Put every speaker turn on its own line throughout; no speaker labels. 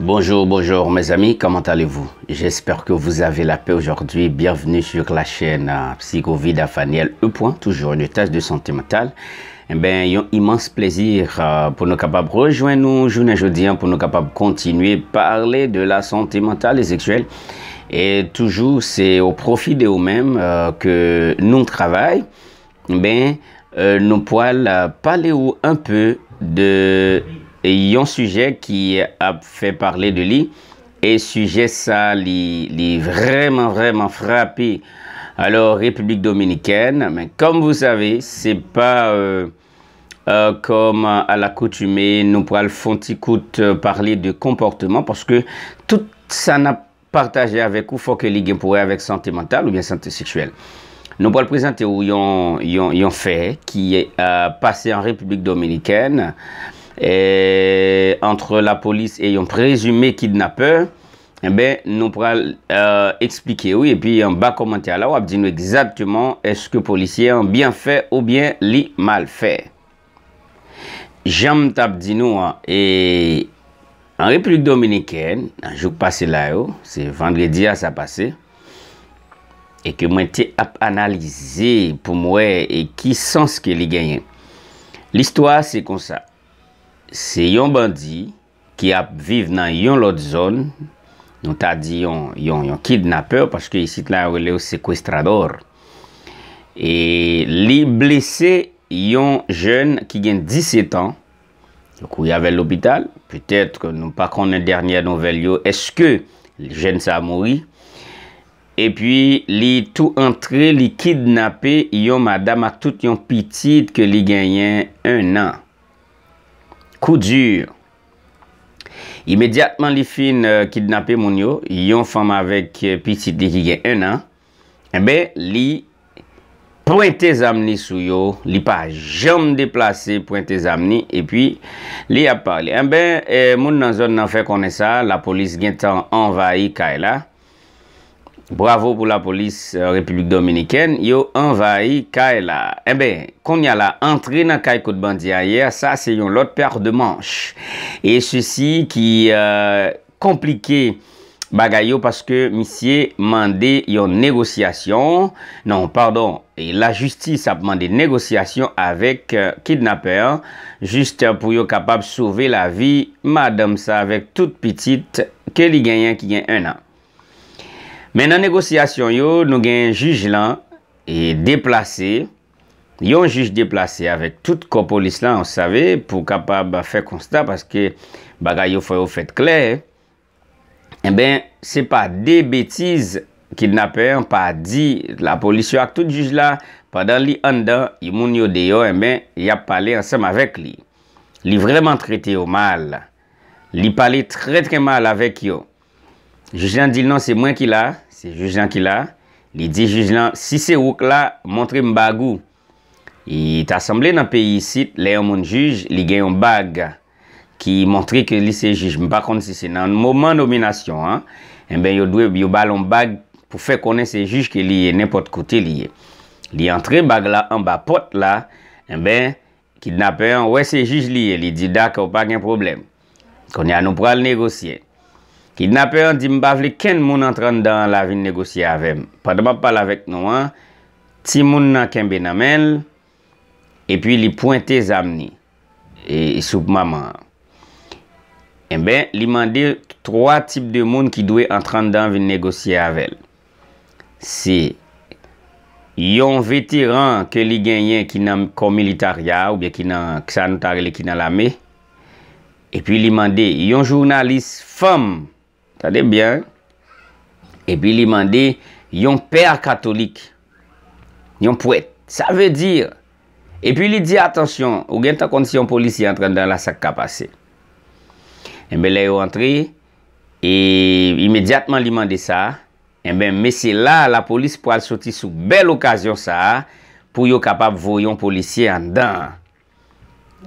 Bonjour, bonjour mes amis, comment allez-vous J'espère que vous avez la paix aujourd'hui. Bienvenue sur la chaîne euh, Psychovida Faniel E. toujours une tâche de santé mentale. Eh bien, il un immense plaisir euh, pour nous capables de rejoindre nous journée jeudi hein, pour nous capables continuer à parler de la santé mentale et sexuelle. Et toujours, c'est au profit de nous-mêmes euh, que nous travaillons. Eh bien, nous pouvons parler un peu de un sujet qui a fait parler de lui et sujet ça lui vraiment vraiment frappé alors République dominicaine mais comme vous savez c'est pas euh, euh, comme à l'accoutumée nous le font euh, parler de comportement parce que tout ça n'a partagé avec ou faut que pour avec santé mentale ou bien santé sexuelle nous allons présenter où fait qui est passé en République dominicaine entre la polis e yon prezume kidnapè, eh nou pral eksplike euh, ou, e pi yon ba komantè ala ou ap di nou eske polisye an bien fè ou bien li mal fè. Jam tap di nou, en Republik Dominikèn, an jouk pase la yo, oh, se Vendredi a ah, sa pase, e ke mwen te ap analize pou mwen e ki sens ke li genyen. L'histoire se konsa, Se yon bandi ki ap vive nan yon lot zon, nou ta di yon kidnapeur, paske yon sit la yon sekwestrador, e li blese yon jen ki gen 17 an, pou yave l'hobital, petet nou pa konen dernya nouvel yo, eske jen sa a mori, e pi li tou entre, li kidnape yon madama tout yon pitit ke li genyen 1 an. Koudur, imediatman li fin euh, kidnape moun yo, yon fam avek piti di ki gen 1 an, eh enbe li pointe zamni sou yo, li pa jom deplase pointe zamni, e pi li ap pale, enbe moun nan zon nan fe konen sa, la polis gen tan envahi ka e la, Bravo pou la polis euh, Republik Dominikèn, yo envahi ka e la. Ebe, eh kon ya la entri nan kay koutbandi ayer, sa se yon lot per de manche. E se si ki komplike euh, bagay yo paske misye mande yon negosyasyon. Non, pardon, la justise ap mande negosyasyon avek euh, kidnapèr. Juste pou yo kapab souve la vi madam sa avek tout pitit ke li genyen ki genyen nan. Men nan negosyasyon yo, nou gen yon juj lan e deplase, yon juj deplase avek tout ko polis lan, ou save, pou kapab a fe konsta, paske bagay yo fwe ou fet kler, e ben se pa de betiz ki nan apen pa di la polis yo ak tout juj lan, padan li andan, yon moun yo de yo, e ben yap pale ansam avek li. Li vreman trete yo mal, li pale trete mal avek yo. Jujjan di nan, se mwen ki la, se jujjan ki la, li di jujjan, si se wouk la, montre m bagou. I tasemble nan peyi sit, le yon moun juj, li gen yon bag, ki montre ke li se juj. M pa konti se se nan mouman nominasyon, en ben yon dweb, yon balon bag pou fe konen se juj ke li e nepot kote li e. Li entre bag la, an ba pot la, en ben, ki dnape yon, we se juj li e, li di da ka ou pa gen problem. Konye an ou pral negosye. ki na peyon di mbavle ken moun entran dan la vin negosye avem. Padman pala vek nou an, ti moun nan kenbe namel, e pi li pointe zamni, e soub maman. E ben, li mande, troa tip de moun ki dwe entran dan vin negosye avem. Se, yon veteran ke li genyen ki nan komilitaria, ou biye ki nan xan tarile ki nan lame, e pi li mande, yon jounalis fom, Tade mbyen. E pi li mande, yon per katolik. Yon pouet. Sa ve dire. E pi li di, atensyon, ou gen ta kondisyon polisi entran dan la sak ka pase. E be, la yo rentre. E imediatman li mande sa. E be, mese la, la polis pou al soti sou bel okasyon sa. Pou yo kapap vou yon polisi andan.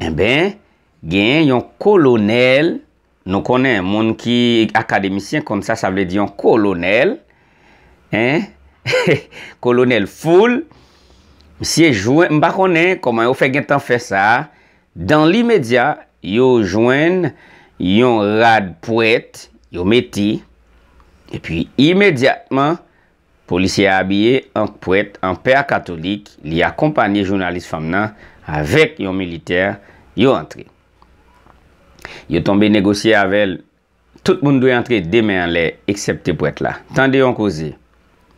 E eh be, gen yon kolonel nou konen moun ki akademisyen kon sa sa vle diyon kolonel, kolonel foul, msye mba konen koman yo fe gwen tan fe sa, dan li medya yo jwen yon rad pouet, yo meti, epi imediatman, polisye a abye, an pouet, an per katolik, li akompanye jounalist fam nan, avek yon militer, yo antre. Yo tombe negosye avel, tout moun doye antre de me anle, eksepte pou ete la. Tan de yon koze,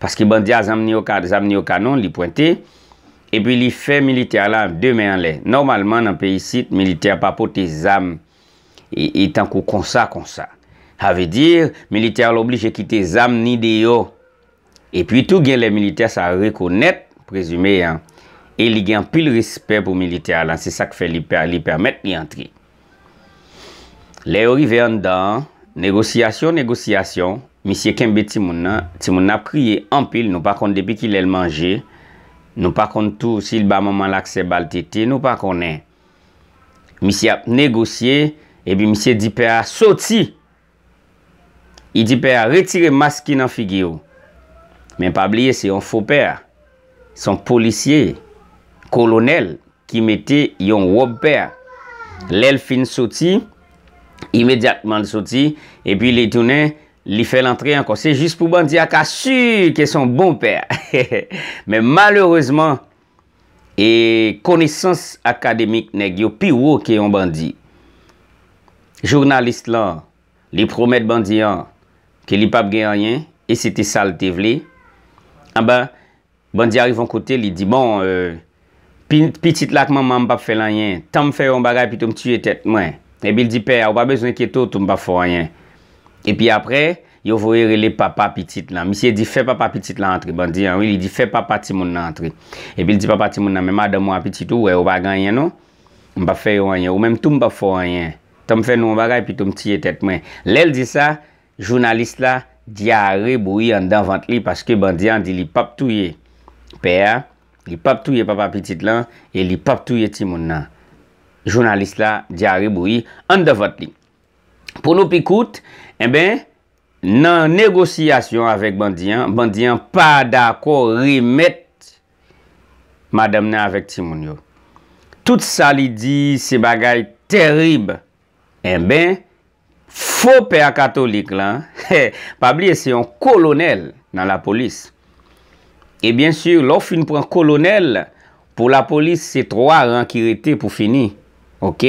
paski bandia zamni o kanon, li pointe, epi li fe milite alan de me anle. Normalman nan pe yisite, milite apapote zam, etan e kou konsa konsa. Ha ve dire, milite al oblige ki te zam ni de yo. Epi tou gen le milite sa rekonet, prezume, e li gen pil rispe pou milite alan, se sa ke fe li permet li antre. Le yo rive an dan, negosyasyon, negosyasyon, misye kembe ti moun nan, ti moun nan priye an pil, nou pa kon depi ki lel manje, nou pa kon tou, sil ba maman lakse baltete, nou pa konen. Misye ap negosye, ebi misye dipe a soti, i dipe a retire maski nan figyo. Men pa bliye se yon fo per, son polisye, kolonel, ki mette yon wop per, lel fin soti, imediatman sou ti, epi li toune, li fel antre an kon, se jist pou bandi akasyu ke son bon per. Men malerouzman, e konesans akademik neg yo pi wou ke yon bandi. Jounalist la, li promet bandi an, ke li pap gen anyen, e se te sal te vle, aban, bandi arrivan kote, li di bon, pitit lakman mam pap fel anyen, tam fe yon bagay, pi tom tue tet mwen. E bil di pe, ou pa beznen ki eto, tou mba fwenyen. E pi apre, yo vou e rele papa pitit lan. Misye di fe papa pitit lan antre, bandyan. Ou li di fe papa ti moun nan antre. E bil di papa ti moun nan, me ma damou apitit ou, ou e ou baganyen nou. Mba fwenyen, ou menm tou mba fwenyen. Tou mfen nou mba ganyen, pi tou mtiye tet mwen. Lel di sa, jounalist la, di a rebouye an davant li, paske bandyan di li pap touye. Pe, li pap touye papa pitit lan, e li pap touye ti moun nan. Jounalist la, di a reboui, an devote li. Poun nou pi koute, en eh ben, nan negosiyasyon avek bandyan, bandyan pa da akor remet madam nan avek Timouniou. Tout sa li di, se bagay terib, en eh ben, fopè a katolik la. Pabli, se yon kolonel nan la polis. E bien sur, lòf yon kolonel, pou la polis se troar an ki rete pou fini. Ok,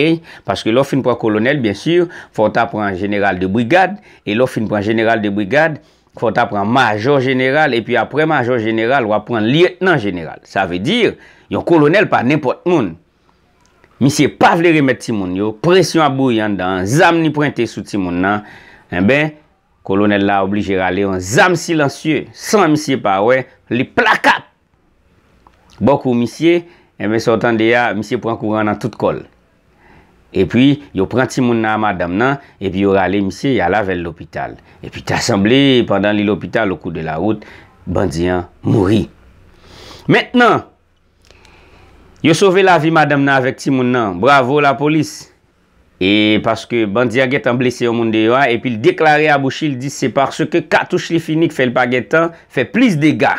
paske lò fin pran kolonel, bin sur, fon ta pran general de brigade, e lò fin pran general de brigade, fon ta pran major general, e pi apre major general, wap pran lieutenant general. Sa ve dir, yon kolonel pa nèpot moun. Misye pa vle remèd ti moun yo, presyon abou yon dan, zanm ni prante sou ti moun nan, en ben, kolonel la oblige rale, zanm silansye, san misye pa wè, li plaka. Bokou misye, en ben sotan de ya, misye pran kouran nan tout kol. E pi yo pran ti moun nan a madame nan, e pi yo rale misi ya la vel l'hopital. E pi t'assemble, e pandan li l'hopital, lo kou de la route, Bandian mouri. Mètnen, yo sove la vi madame nan, vek ti moun nan, bravo la polis, e paske Bandian get an blese yon moun de yo, e pi l deklare a bouchi, l di se parse ke katouche li finik, fel pa getan, fe plis dega,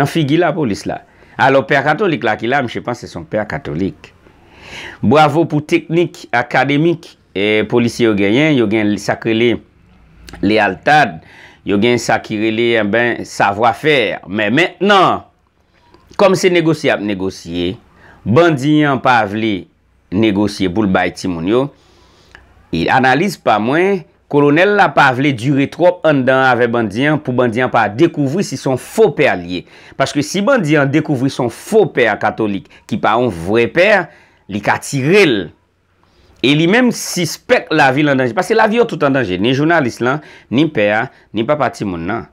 nan figi la polis la. A lo pèr katolik la ki la, mè jè pan se son pèr katolik. Bravo pou teknik akademik Polisi yo genyen Yo gen sakre le lealtad Yo gen eh sakre le Ben savwa fer Men men nan Kom se negosye ap negosye Bandian pa avle Negosye boul bay timoun yo Il analise pa mwen Kolonel la pa avle dure trope An dan ave Bandian pou Bandian pa Dekouvri si son faux père liye Paske si Bandian dekouvri son faux père Katolik ki pa an vwè père li ka tirel, e li menm si spek la vil an danje. Pase la vil an tout an danje. Ni jounalist lan, ni peya, ni papati moun nan.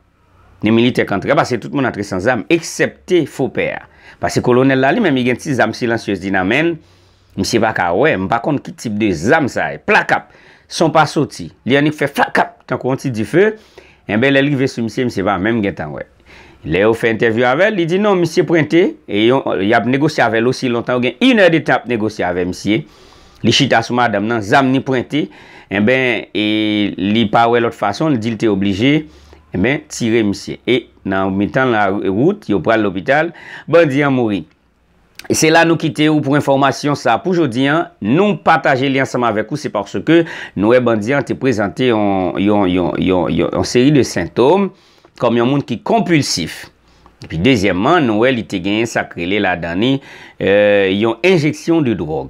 Ni militek antre, pase tout moun atre san zam, eksepte fo peya. Pase kolonel lan li menm gen ti zam silansyos din amen, mse baka we, mbakon ki tip de zam sa e. Plakap, son pa soti. Li anik fe plakap, tan kon ti di fe, enbe le li ve soumise mse va, menm gen tan we. Le ou fe interview ave, li di, non, misye prente, e yon, yon ap negoci ave, lousi lontan, ou gen, inerite ap negoci ave, misye, li chita sou madame nan zamni prente, en eh ben, e li pawe lout fason, li di lte oblige, en eh ben, tire misye. E nan ou mitan la route, eh, yon pral l'hobital, bandian mori. Se la nou kite ou pou informasyon sa, pou jodi, nou pataje li ansama ave kou, se parce ke nou e bandian te prezante yon seri de sintome, kom yon moun ki kompulsif. Epi, dezyèmman, nou wè li te gen yon sakri lè la dani, euh, yon injeksyon di drog.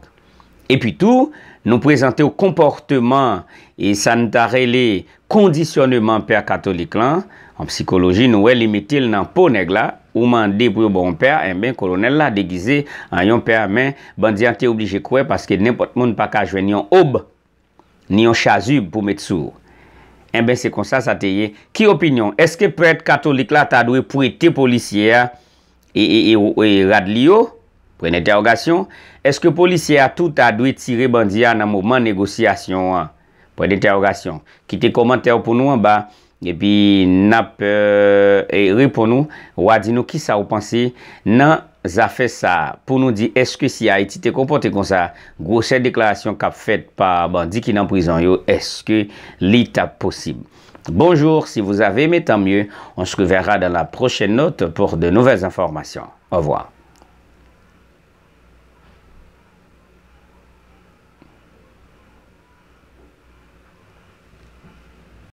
Epi tou, nou prezante ou komporteman e san tarè lè kondisyonèman pèr katolik lan, an psikoloji, nou wè li metil nan ponèg la, ouman debri ou bon pèr, eh en eh ben kolonèl la degize an yon pèr men, bandi an te oblije kouè, paske nepot moun pa ka jwen yon ob, ni yon chazub pou met souw. Mbe se konsa sa te ye. Ki opinyon? Eske prete katolik la ta dwe pou ete polisye ya? E rad li yo? Pwen ete orasyon. Eske polisye ya touta dwe tire bandiya nan mouman negosyasyon? Pwen ete orasyon. Kite komantè ou pou nou an ba. E pi nap repon nou. Ou adi nou ki sa ou panse nan... fait ça pour nous dire est-ce que si Haïti te comporté comme ça, grosse déclaration qu'a par par bandi qui en prison yo, est-ce que l'état possible Bonjour, si vous avez aimé, tant mieux. On se reverra dans la prochaine note pour de nouvelles informations. Au revoir.